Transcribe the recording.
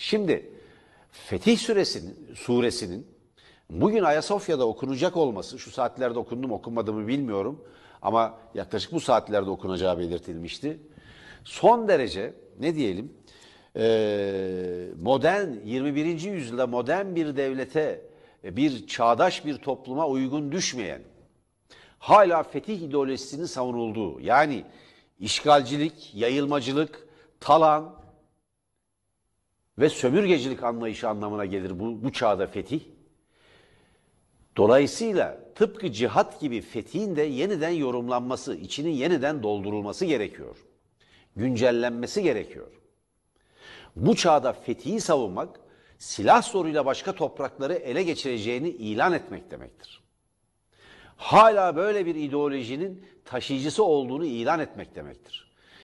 Şimdi Fetih Suresinin, suresinin bugün Ayasofya'da okunacak olması, şu saatlerde okundu mu okunmadı mı bilmiyorum ama yaklaşık bu saatlerde okunacağı belirtilmişti. Son derece ne diyelim modern 21. yüzyılda modern bir devlete e, bir çağdaş bir topluma uygun düşmeyen hala fetih ideolojisinin savunulduğu yani işgalcilik, yayılmacılık, talan, ve sömürgecilik anlayışı anlamına gelir bu, bu çağda fetih. Dolayısıyla tıpkı cihat gibi fetihin de yeniden yorumlanması, içinin yeniden doldurulması gerekiyor. Güncellenmesi gerekiyor. Bu çağda fetihi savunmak, silah soruyla başka toprakları ele geçireceğini ilan etmek demektir. Hala böyle bir ideolojinin taşıyıcısı olduğunu ilan etmek demektir.